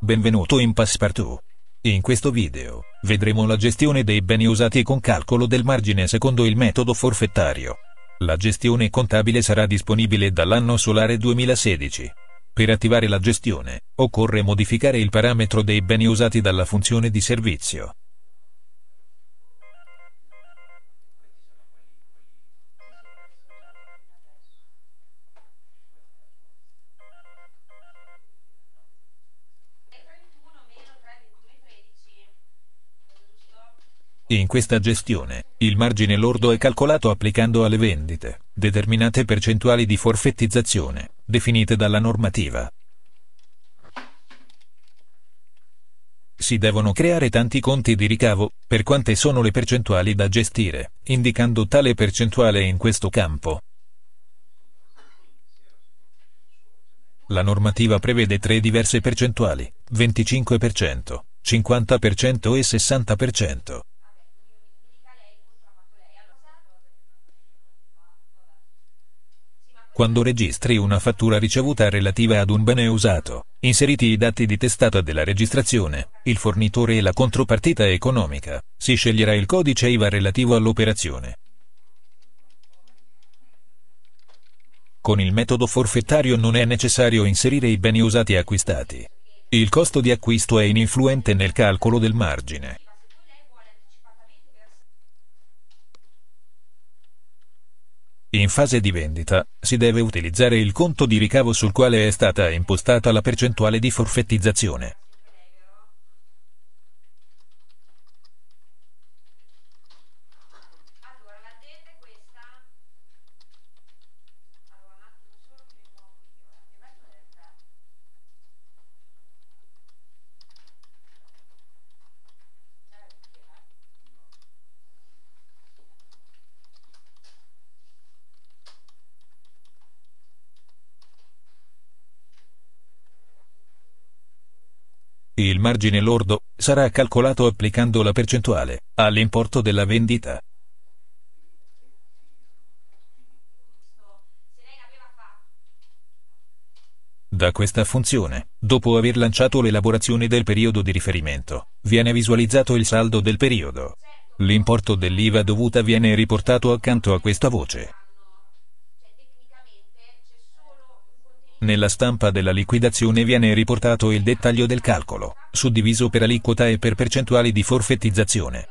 Benvenuto in Passepartout. In questo video, vedremo la gestione dei beni usati con calcolo del margine secondo il metodo forfettario. La gestione contabile sarà disponibile dall'anno solare 2016. Per attivare la gestione, occorre modificare il parametro dei beni usati dalla funzione di servizio. In questa gestione, il margine lordo è calcolato applicando alle vendite determinate percentuali di forfettizzazione, definite dalla normativa. Si devono creare tanti conti di ricavo, per quante sono le percentuali da gestire, indicando tale percentuale in questo campo. La normativa prevede tre diverse percentuali, 25%, 50% e 60%. quando registri una fattura ricevuta relativa ad un bene usato, inseriti i dati di testata della registrazione, il fornitore e la contropartita economica, si sceglierà il codice IVA relativo all'operazione. Con il metodo forfettario non è necessario inserire i beni usati acquistati. Il costo di acquisto è ininfluente nel calcolo del margine. In fase di vendita, si deve utilizzare il conto di ricavo sul quale è stata impostata la percentuale di forfettizzazione. Il margine lordo sarà calcolato applicando la percentuale all'importo della vendita. Da questa funzione, dopo aver lanciato l'elaborazione del periodo di riferimento, viene visualizzato il saldo del periodo. L'importo dell'IVA dovuta viene riportato accanto a questa voce. Nella stampa della liquidazione viene riportato il dettaglio del calcolo, suddiviso per aliquota e per percentuali di forfettizzazione.